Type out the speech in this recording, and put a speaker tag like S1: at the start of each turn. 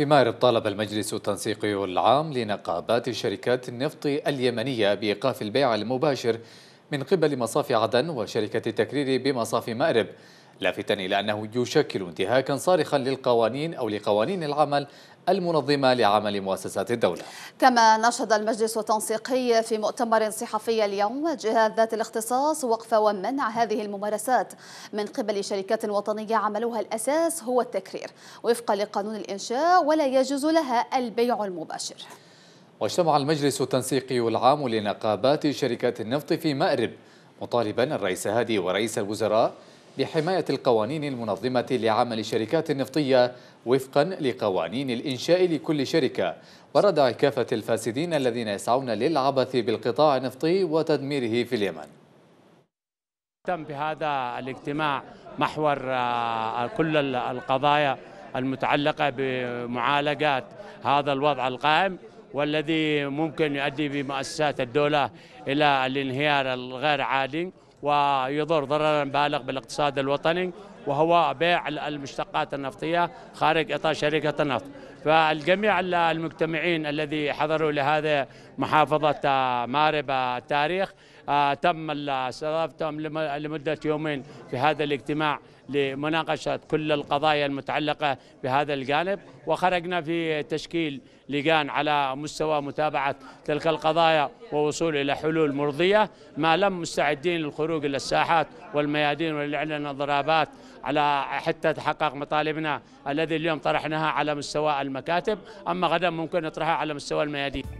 S1: في مارب طالب المجلس التنسيقي العام لنقابات شركات النفط اليمنية بإيقاف البيع المباشر من قبل مصاف عدن وشركة التكرير بمصاف مأرب لافتا إلى أنه يشكل انتهاكا صارخا للقوانين أو لقوانين العمل المنظمة لعمل مؤسسات الدولة
S2: كما نشد المجلس التنسيقي في مؤتمر صحفي اليوم جهات ذات الاختصاص وقف ومنع هذه الممارسات من قبل شركات وطنية عملها الأساس هو التكرير وفقا لقانون الإنشاء ولا يجوز لها البيع المباشر
S1: واجتمع المجلس التنسيقي العام لنقابات شركات النفط في مأرب مطالبا الرئيس هادي ورئيس الوزراء لحماية القوانين المنظمة لعمل الشركات النفطية وفقا لقوانين الإنشاء لكل شركة وردع كافة الفاسدين الذين يسعون للعبث بالقطاع النفطي وتدميره في اليمن
S3: تم بهذا الاجتماع محور آه، كل القضايا المتعلقة بمعالجات هذا الوضع القائم والذي ممكن يؤدي بمؤسسات الدولة إلى الانهيار الغير عادي ويضر ضررا بالغ بالاقتصاد الوطني وهو بيع المشتقات النفطية خارج إطار شركة النفط فالجميع المجتمعين الذي حضروا لهذا محافظة آه، مارب آه، التاريخ آه، تم استضافتهم لمدة يومين في هذا الاجتماع لمناقشة كل القضايا المتعلقة بهذا الجانب وخرجنا في تشكيل لجان على مستوى متابعة تلك القضايا ووصول إلى حلول مرضية ما لم مستعدين للخروج إلى الساحات والميادين ولإعلان الضرابات على حتى تحقق مطالبنا الذي اليوم طرحناها على مستوى المكاتب أما غدا ممكن نطرحها على مستوى الميادين